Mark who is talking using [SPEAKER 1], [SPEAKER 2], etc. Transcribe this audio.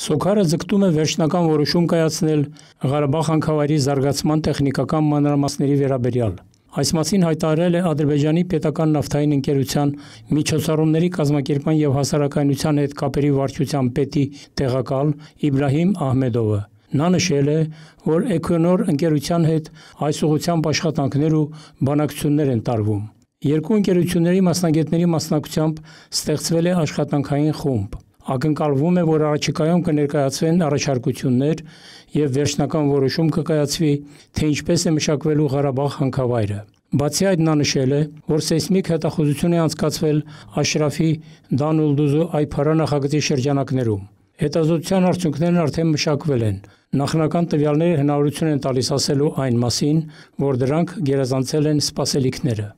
[SPEAKER 1] Սոքարը ձգտում է վերջնական որոշում կայացնել Ղարաբաղ հանքավայրի զարգացման տեխնիկական մանրամասների վերաբերյալ։ Այս մասին հայտարարել է Ադրբեջանի պետական նավթային ընկերության միջոցառումների կազմակերպման եւ հասարակայնության հետ կապերի վարչության պետի տեղակալ Իբրահիմ Ահմեդովը։ Նա նշել է, որ Էկոնոր ընկերության հետ այս ուղղությամբ աշխատանքներ ու բանակցություններ են տարվում։ Երկու ընկերությունների մասնագետների մասնակցությամբ ստեղծվել է աշխատանքային խումբ ակնկալվում է, որ առաջիկայում կներկայացվեն առաջարկություններ եւ վերջնական որոշում կկայացվի, թե ինչպես է մշակվելու Ղարաբաղ հանքավայրը։ Բացի այդ նա նշել է, որ սեյսմիկ հետախուզություն է անցկացվել Աշրաֆի Դանուլդուզու Այփարա նախագծի շրջանակներում։ Հետազոտության արդյունքներն արդեն մշակվել են։ Նախնական տվյալները հնարավորություն են տալիս ասելու այն մասին, որ դրանք գերազանցել են սպասելիքները։